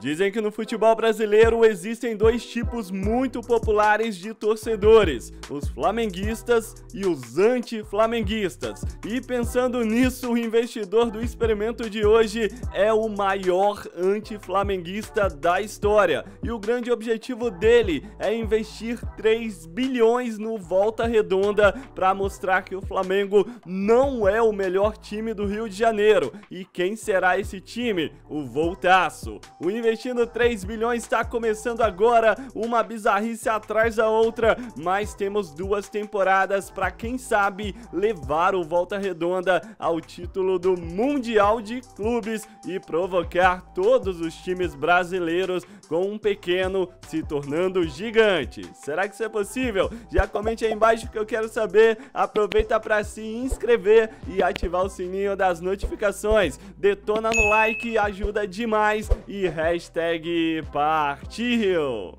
Dizem que no futebol brasileiro existem dois tipos muito populares de torcedores: os flamenguistas e os anti-flamenguistas. E pensando nisso, o investidor do experimento de hoje é o maior anti-flamenguista da história. E o grande objetivo dele é investir 3 bilhões no Volta Redonda para mostrar que o Flamengo não é o melhor time do Rio de Janeiro. E quem será esse time? O Voltaço. O investindo 3 bilhões, está começando agora uma bizarrice atrás da outra, mas temos duas temporadas para quem sabe levar o Volta Redonda ao título do Mundial de Clubes e provocar todos os times brasileiros com um pequeno se tornando gigante. Será que isso é possível? Já comente aí embaixo que eu quero saber. Aproveita para se inscrever e ativar o sininho das notificações. Detona no like, ajuda demais e hashtag partiu!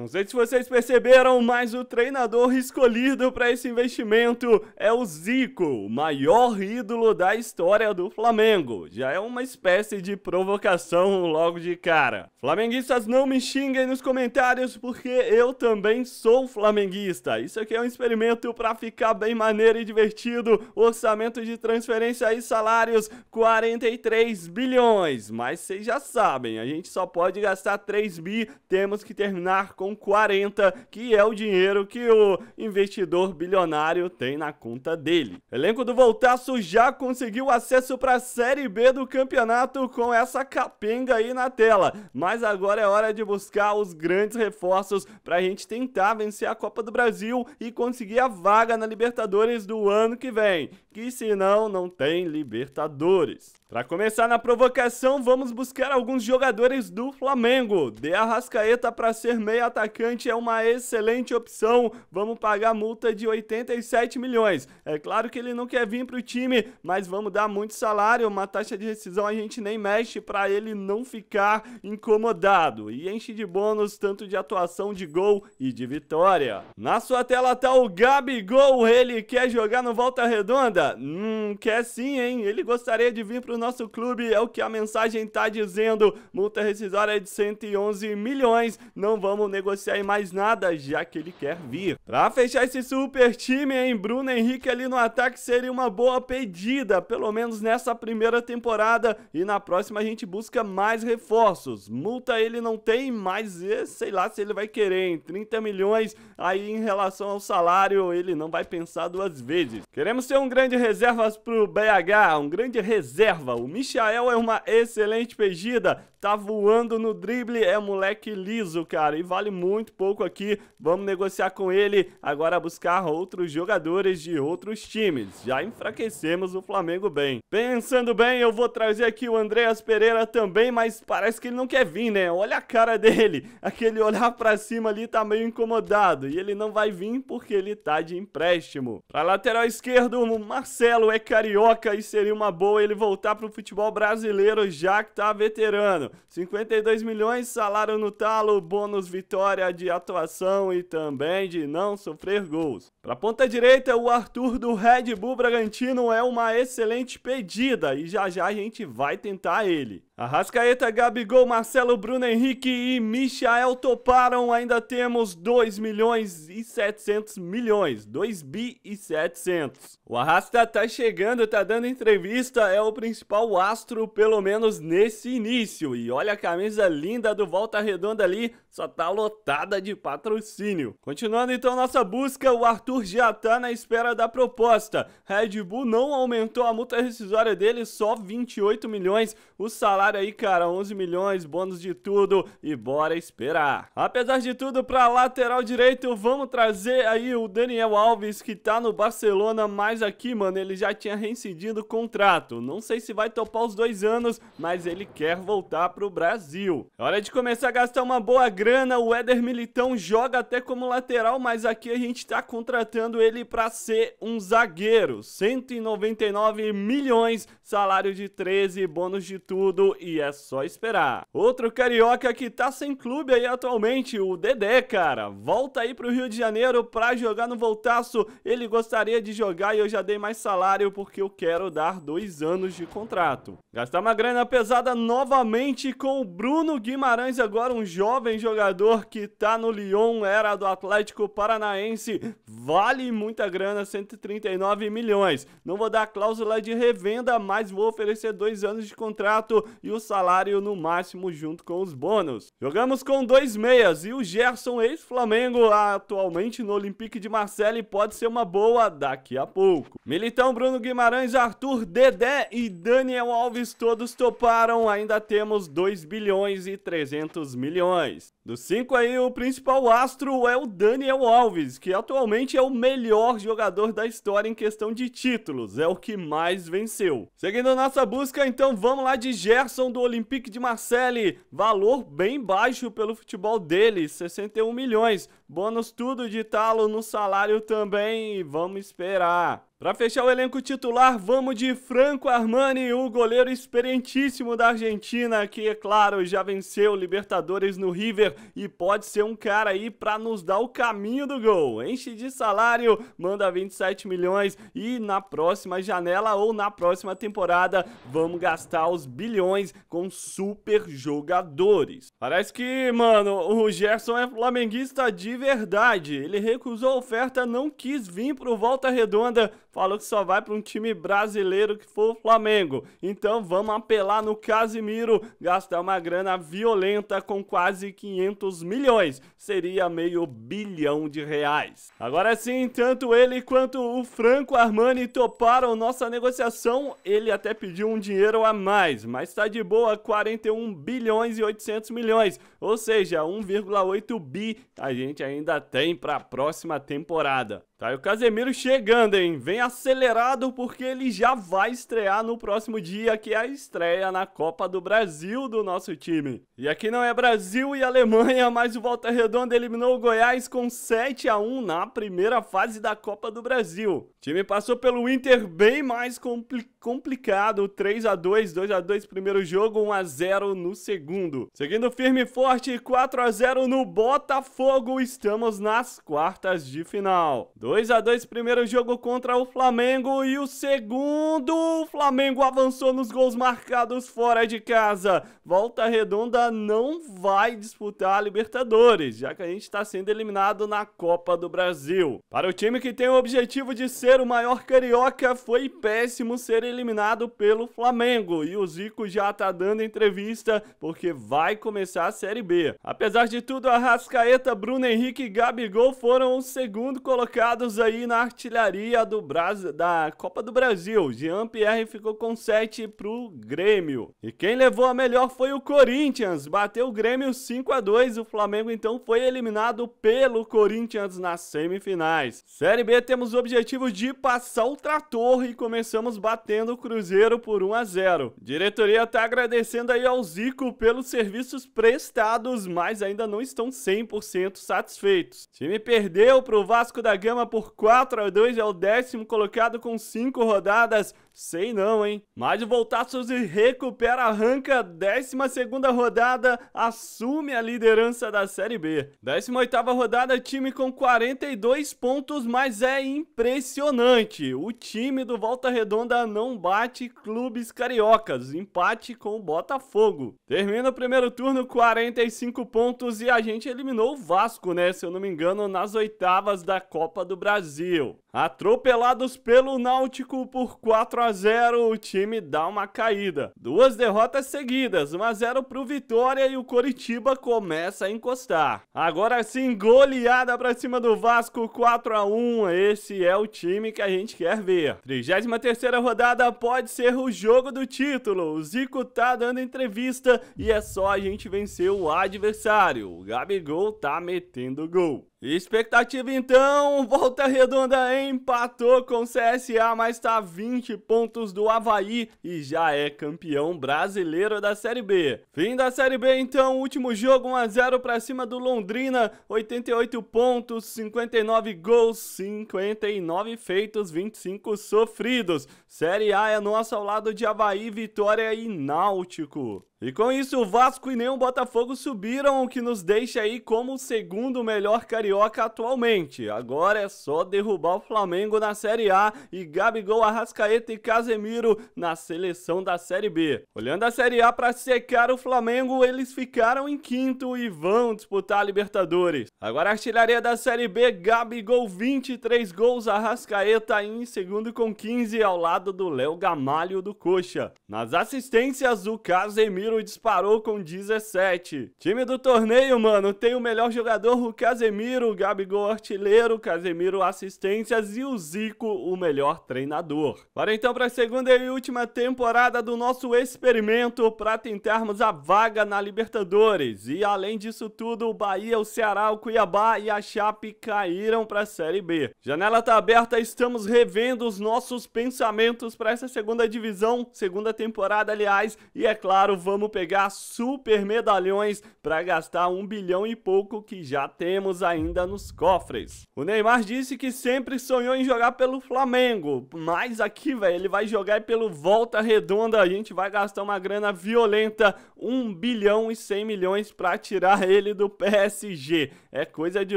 Não sei se vocês perceberam, mas o treinador escolhido para esse investimento é o Zico, o maior ídolo da história do Flamengo. Já é uma espécie de provocação logo de cara. Flamenguistas não me xinguem nos comentários porque eu também sou flamenguista. Isso aqui é um experimento para ficar bem maneiro e divertido. Orçamento de transferência e salários 43 bilhões, mas vocês já sabem, a gente só pode gastar 3 bi, temos que terminar com com 40, que é o dinheiro que o investidor bilionário tem na conta dele. elenco do Voltaço já conseguiu acesso para a Série B do campeonato com essa capenga aí na tela, mas agora é hora de buscar os grandes reforços para a gente tentar vencer a Copa do Brasil e conseguir a vaga na Libertadores do ano que vem, que senão não tem Libertadores. Para começar na provocação, vamos buscar alguns jogadores do Flamengo. De rascaeta para ser meia atacante atacante é uma excelente opção. Vamos pagar multa de 87 milhões. É claro que ele não quer vir para o time, mas vamos dar muito salário. Uma taxa de rescisão a gente nem mexe para ele não ficar incomodado. E enche de bônus tanto de atuação de gol e de vitória. Na sua tela tá o Gabigol. Ele quer jogar no Volta Redonda? Hum, quer sim, hein? Ele gostaria de vir para o nosso clube. É o que a mensagem tá dizendo. Multa rescisória é de 111 milhões. Não vamos negociar negociar em mais nada, já que ele quer vir. Pra fechar esse super time, hein, Bruno Henrique ali no ataque seria uma boa pedida, pelo menos nessa primeira temporada, e na próxima a gente busca mais reforços. Multa ele não tem, mas eh, sei lá se ele vai querer, hein, 30 milhões, aí em relação ao salário, ele não vai pensar duas vezes. Queremos ter um grande reservas pro BH, um grande reserva. O Michael é uma excelente pedida, tá voando no drible, é moleque liso, cara, e vale muito pouco aqui. Vamos negociar com ele, agora buscar outros jogadores de outros times. Já enfraquecemos o Flamengo bem. Pensando bem, eu vou trazer aqui o Andreas Pereira também, mas parece que ele não quer vir, né? Olha a cara dele, aquele olhar pra cima ali tá meio incomodado, e ele não vai vir porque ele tá de empréstimo. Pra lateral esquerdo, o Marcelo é carioca e seria uma boa ele voltar pro futebol brasileiro já que tá veterano. 52 milhões, salário no talo, bônus vitória de atuação e também de não sofrer gols. Para ponta direita, o Arthur do Red Bull Bragantino é uma excelente pedida e já já a gente vai tentar ele. Arrascaeta, Gabigol, Marcelo, Bruno Henrique e Michael toparam. Ainda temos 2 milhões e 700 milhões, 2 bi e 700. O Arrasca tá chegando, tá dando entrevista, é o principal astro, pelo menos nesse início. E olha a camisa linda do Volta Redonda ali, só tá lotada de patrocínio. Continuando então nossa busca, o Arthur já tá na espera da proposta. Red Bull não aumentou a multa rescisória dele, só 28 milhões. O salário aí, cara, 11 milhões, bônus de tudo e bora esperar. Apesar de tudo, pra lateral direito, vamos trazer aí o Daniel Alves, que tá no Barcelona, mas aqui, mano, ele já tinha reincidido o contrato. Não sei se vai topar os dois anos, mas ele quer voltar para o Brasil. É hora de começar a gastar uma boa grana, o Éder Militão joga até como lateral, mas aqui a gente está contratando ele para ser um zagueiro. 199 milhões, salário de 13, bônus de tudo e é só esperar. Outro carioca que tá sem clube aí atualmente, o Dedé, cara. Volta aí pro Rio de Janeiro pra jogar no Voltaço. Ele gostaria de jogar e eu já dei mais salário porque eu quero dar dois anos de contrato. Gastar uma grana pesada novamente gente com o Bruno Guimarães, agora um jovem jogador que tá no Lyon, era do Atlético Paranaense, vale muita grana, 139 milhões. Não vou dar cláusula de revenda, mas vou oferecer dois anos de contrato e o salário no máximo junto com os bônus. Jogamos com dois meias e o Gerson, ex-Flamengo, atualmente no Olympique de Marseille, pode ser uma boa daqui a pouco. Militão, Bruno Guimarães, Arthur, Dedé e Daniel Alves, todos toparam, ainda temos 2 bilhões e 300 milhões. Dos cinco aí, o principal astro é o Daniel Alves, que atualmente é o melhor jogador da história em questão de títulos, é o que mais venceu. Seguindo nossa busca, então vamos lá de Gerson do Olympique de Marseille, valor bem baixo pelo futebol dele, 61 milhões, bônus tudo de talo no salário também, vamos esperar. Para fechar o elenco titular, vamos de Franco Armani, o goleiro experientíssimo da Argentina, que que, é claro, já venceu Libertadores no River e pode ser um cara aí para nos dar o caminho do gol. Enche de salário, manda 27 milhões e na próxima janela ou na próxima temporada vamos gastar os bilhões com super jogadores. Parece que, mano, o Gerson é flamenguista de verdade. Ele recusou a oferta, não quis vir pro Volta Redonda, falou que só vai para um time brasileiro que for o Flamengo. Então vamos apelar no Casimiro gastar uma grana violenta com quase 500 milhões, seria meio bilhão de reais. Agora sim, tanto ele quanto o Franco Armani toparam nossa negociação, ele até pediu um dinheiro a mais, mas tá de boa 41 bilhões e 800 milhões, ou seja, 1,8 bi a gente ainda tem para a próxima temporada. Tá, aí o Casemiro chegando, hein? Vem acelerado porque ele já vai estrear no próximo dia, que é a estreia na Copa do Brasil. Brasil do nosso time. E aqui não é Brasil e Alemanha, mas o Volta Redonda eliminou o Goiás com 7 a 1 na primeira fase da Copa do Brasil. O time passou pelo Inter bem mais complicado, 3 a 2, 2 a 2 primeiro jogo, 1 a 0 no segundo. Seguindo firme e forte, 4 a 0 no Botafogo, estamos nas quartas de final. 2 a 2 primeiro jogo contra o Flamengo e o segundo, o Flamengo avançou nos gols marcados fora de casa. Volta Redonda não vai disputar a Libertadores, já que a gente está sendo eliminado na Copa do Brasil. Para o time que tem o objetivo de ser o maior carioca, foi péssimo ser eliminado pelo Flamengo e o Zico já tá dando entrevista porque vai começar a Série B. Apesar de tudo, a Rascaeta, Bruno Henrique e Gabigol foram os segundo colocados aí na artilharia do da Copa do Brasil. Jean Pierre ficou com 7 pro Grêmio. E quem levou a melhor melhor foi o Corinthians, bateu o Grêmio 5 a 2. O Flamengo então foi eliminado pelo Corinthians nas semifinais. Série B temos o objetivo de passar o trator e começamos batendo o Cruzeiro por 1 a 0. Diretoria tá agradecendo aí ao Zico pelos serviços prestados, mas ainda não estão 100% satisfeitos. O time perdeu pro Vasco da Gama por 4 a 2 é o décimo colocado com 5 rodadas. Sei não, hein? Mas o Voltaços recupera arranca 12 segunda rodada, assume a liderança da Série B. 18 oitava rodada, time com 42 pontos, mas é impressionante. O time do Volta Redonda não bate clubes cariocas, empate com o Botafogo. Termina o primeiro turno, 45 pontos e a gente eliminou o Vasco, né, se eu não me engano, nas oitavas da Copa do Brasil. Atropelados pelo Náutico por 4 a 0, o time dá uma caída. Duas derrotas seguidas seguidas, 1x0 pro Vitória e o Coritiba começa a encostar. Agora sim, goleada pra cima do Vasco, 4x1, esse é o time que a gente quer ver. 33ª rodada pode ser o jogo do título, o Zico tá dando entrevista e é só a gente vencer o adversário. O Gabigol tá metendo gol. Expectativa então, volta redonda empatou com o CSA, mas está 20 pontos do Havaí e já é campeão brasileiro da Série B. Fim da Série B então, último jogo 1 a 0 para cima do Londrina, 88 pontos, 59 gols, 59 feitos, 25 sofridos. Série A é nossa ao lado de Havaí, Vitória e Náutico. E com isso, o Vasco e nem o Botafogo subiram, o que nos deixa aí como o segundo melhor carioca atualmente. Agora é só derrubar o Flamengo na Série A e Gabigol, Arrascaeta e Casemiro na seleção da Série B. Olhando a Série A para secar o Flamengo, eles ficaram em quinto e vão disputar a Libertadores. Agora a artilharia da Série B, Gabigol 23 gols, Arrascaeta em segundo com 15 ao lado do Léo Gamalho do Coxa. Nas assistências, o Casemiro Casemiro disparou com 17. Time do torneio, mano, tem o melhor jogador, o Casemiro, o Gabigol artilheiro, o Casemiro assistências e o Zico o melhor treinador. Bora então para a segunda e última temporada do nosso experimento para tentarmos a vaga na Libertadores. E além disso tudo, o Bahia, o Ceará, o Cuiabá e a Chape caíram para a Série B. Janela tá aberta, estamos revendo os nossos pensamentos para essa segunda divisão, segunda temporada, aliás, e é claro, vamos vamos pegar super medalhões para gastar um bilhão e pouco que já temos ainda nos cofres. O Neymar disse que sempre sonhou em jogar pelo Flamengo, mas aqui, velho, ele vai jogar pelo Volta Redonda. A gente vai gastar uma grana violenta, um bilhão e cem milhões para tirar ele do PSG. É coisa de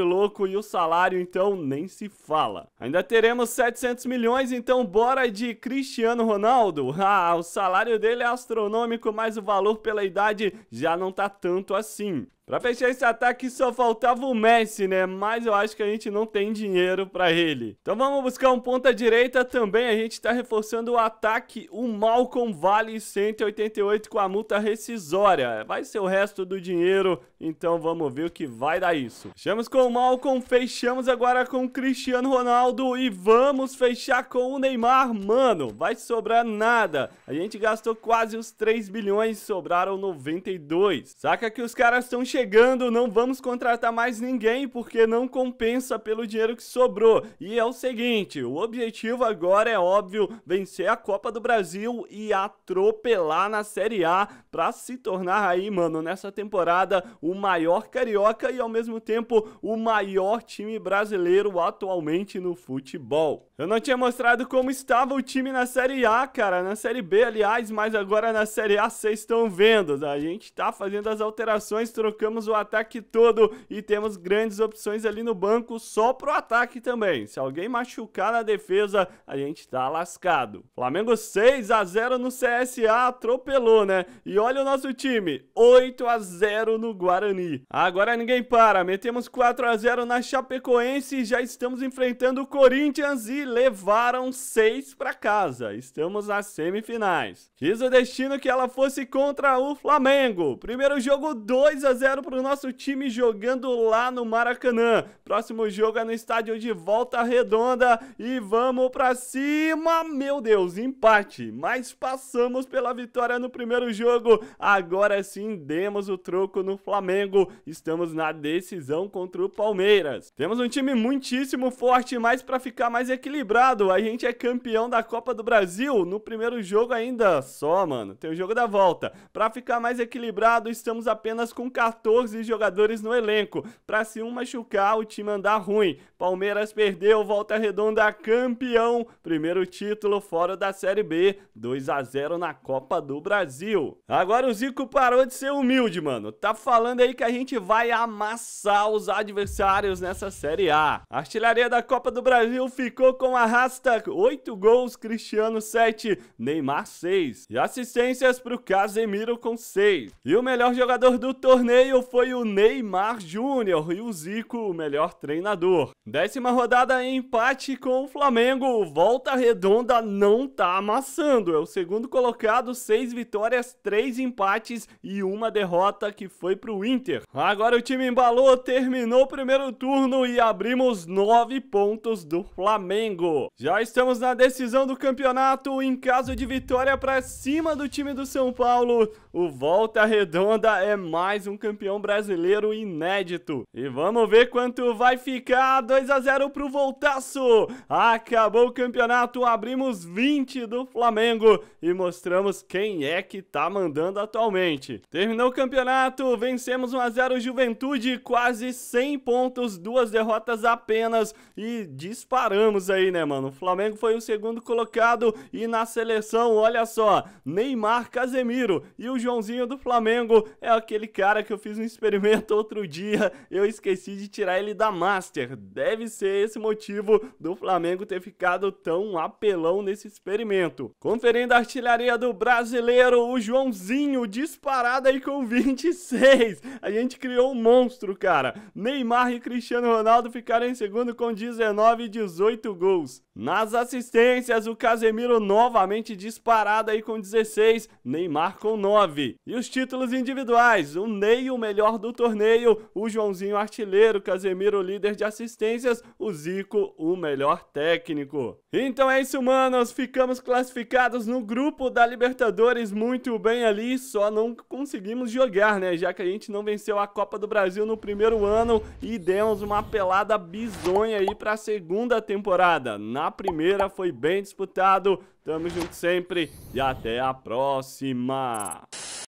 louco e o salário então nem se fala. Ainda teremos 700 milhões, então bora de Cristiano Ronaldo. Ah, o salário dele é astronômico, mas o valor pela idade já não tá tanto assim. Para fechar esse ataque só faltava o Messi, né? Mas eu acho que a gente não tem dinheiro para ele. Então vamos buscar um ponta direita também. A gente está reforçando o ataque. O Malcolm vale 188 com a multa rescisória. Vai ser o resto do dinheiro. Então vamos ver o que vai dar isso. Fechamos com o Malcolm. Fechamos agora com o Cristiano Ronaldo. E vamos fechar com o Neymar. Mano, vai sobrar nada. A gente gastou quase os 3 bilhões. Sobraram 92. Saca que os caras estão chegando, não vamos contratar mais ninguém porque não compensa pelo dinheiro que sobrou. E é o seguinte, o objetivo agora é óbvio, vencer a Copa do Brasil e atropelar na Série A para se tornar aí, mano, nessa temporada o maior carioca e ao mesmo tempo o maior time brasileiro atualmente no futebol. Eu não tinha mostrado como estava o time na Série A, cara, na Série B, aliás, mas agora na Série A vocês estão vendo. A gente tá fazendo as alterações, trocando trocamos o ataque todo e temos grandes opções ali no banco só pro ataque também. Se alguém machucar na defesa, a gente tá lascado. Flamengo 6 a 0 no CSA, atropelou, né? E olha o nosso time, 8 a 0 no Guarani. Agora ninguém para, metemos 4 a 0 na Chapecoense e já estamos enfrentando o Corinthians e levaram 6 para casa. Estamos nas semifinais. Quis o destino que ela fosse contra o Flamengo. Primeiro jogo 2 a 0 0 para o nosso time jogando lá no Maracanã. Próximo jogo é no estádio de Volta Redonda e vamos para cima. Meu Deus, empate. Mas passamos pela vitória no primeiro jogo. Agora sim demos o troco no Flamengo. Estamos na decisão contra o Palmeiras. Temos um time muitíssimo forte, mas para ficar mais equilibrado, a gente é campeão da Copa do Brasil no primeiro jogo ainda. Só, mano, tem o jogo da volta. Para ficar mais equilibrado, estamos apenas com 14 14 jogadores no elenco. Para se um machucar, o time andar ruim. Palmeiras perdeu, volta redonda campeão. Primeiro título fora da Série B, 2 a 0 na Copa do Brasil. Agora o Zico parou de ser humilde, mano. Tá falando aí que a gente vai amassar os adversários nessa Série A. A artilharia da Copa do Brasil ficou com a Rasta, 8 gols, Cristiano 7, Neymar 6. E assistências pro Casemiro com 6. E o melhor jogador do torneio Lion foi o Neymar Júnior e o Zico o melhor treinador. Décima rodada empate com o Flamengo. Volta Redonda não tá amassando. É o segundo colocado, seis vitórias, três empates e uma derrota que foi pro Inter. Agora o time embalou, terminou o primeiro turno e abrimos nove pontos do Flamengo. Já estamos na decisão do campeonato. Em caso de vitória para cima do time do São Paulo, o Volta Redonda é mais um campeonato campeão brasileiro inédito. E vamos ver quanto vai ficar. 2 a 0 pro Voltaço. Acabou o campeonato, abrimos 20 do Flamengo e mostramos quem é que tá mandando atualmente. Terminou o campeonato, vencemos 1 a 0 Juventude, quase 100 pontos, duas derrotas apenas e disparamos aí, né, mano? O Flamengo foi o segundo colocado e na seleção, olha só, Neymar, Casemiro e o Joãozinho do Flamengo é aquele cara que fiz um experimento outro dia, eu esqueci de tirar ele da Master. Deve ser esse motivo do Flamengo ter ficado tão apelão nesse experimento. Conferindo a artilharia do brasileiro, o Joãozinho disparado aí com 26. A gente criou um monstro, cara. Neymar e Cristiano Ronaldo ficaram em segundo com 19 e 18 gols. Nas assistências, o Casemiro novamente disparado aí com 16, Neymar com 9. E os títulos individuais, o Ney o melhor do torneio, o Joãozinho artilheiro, Casemiro líder de assistências, o Zico o melhor técnico. Então é isso, manos, ficamos classificados no grupo da Libertadores muito bem ali, só não conseguimos jogar, né, já que a gente não venceu a Copa do Brasil no primeiro ano e demos uma pelada bizonha aí para a segunda temporada. Na primeira foi bem disputado, tamo junto sempre e até a próxima!